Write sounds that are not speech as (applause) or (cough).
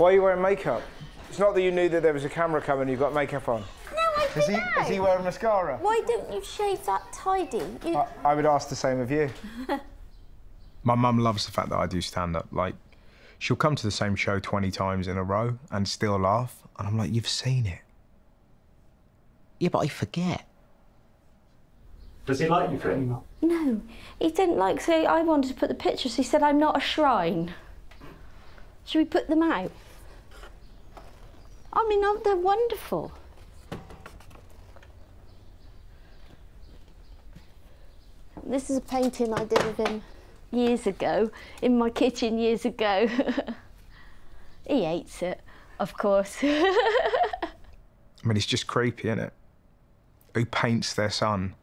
Why are you wearing makeup? It's not that you knew that there was a camera coming you've got makeup on. No, I is he, Is he wearing mascara? Why don't you shave that tidy? You... I, I would ask the same of you. (laughs) My mum loves the fact that I do stand-up. Like, she'll come to the same show 20 times in a row and still laugh. And I'm like, you've seen it. Yeah, but I forget. Does he like you for anymore? No, he didn't like, so I wanted to put the pictures. He said, I'm not a shrine. Should we put them out? I mean, they are wonderful? This is a painting I did of him years ago, in my kitchen years ago. (laughs) he hates it, of course. (laughs) I mean, it's just creepy, isn't it? Who paints their son?